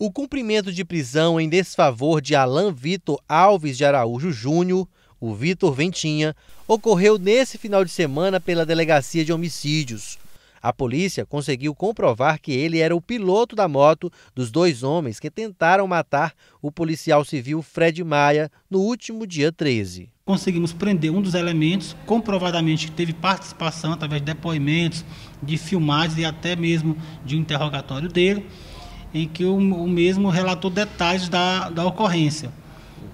O cumprimento de prisão em desfavor de Alain Vitor Alves de Araújo Júnior, o Vitor Ventinha, ocorreu nesse final de semana pela Delegacia de Homicídios. A polícia conseguiu comprovar que ele era o piloto da moto dos dois homens que tentaram matar o policial civil Fred Maia no último dia 13. Conseguimos prender um dos elementos, comprovadamente que teve participação através de depoimentos, de filmagens e até mesmo de um interrogatório dele em que o, o mesmo relatou detalhes da, da ocorrência.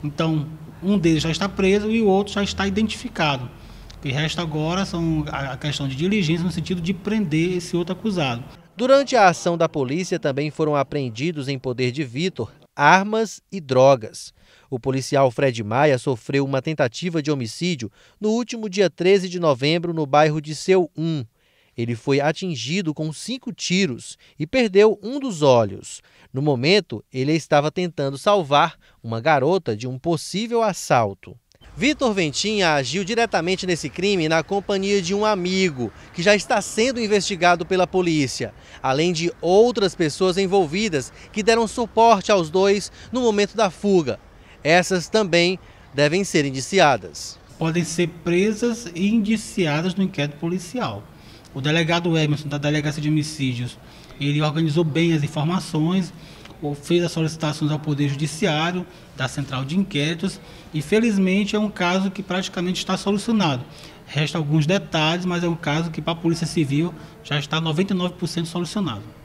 Então, um deles já está preso e o outro já está identificado. O que resta agora são a questão de diligência no sentido de prender esse outro acusado. Durante a ação da polícia também foram apreendidos em poder de Vitor armas e drogas. O policial Fred Maia sofreu uma tentativa de homicídio no último dia 13 de novembro no bairro de Seu 1, ele foi atingido com cinco tiros e perdeu um dos olhos. No momento, ele estava tentando salvar uma garota de um possível assalto. Vitor Ventinha agiu diretamente nesse crime na companhia de um amigo, que já está sendo investigado pela polícia, além de outras pessoas envolvidas que deram suporte aos dois no momento da fuga. Essas também devem ser indiciadas. Podem ser presas e indiciadas no inquérito policial. O delegado Emerson, da Delegacia de Homicídios, ele organizou bem as informações, fez as solicitações ao Poder Judiciário, da Central de Inquéritos, e felizmente é um caso que praticamente está solucionado. Resta alguns detalhes, mas é um caso que para a Polícia Civil já está 99% solucionado.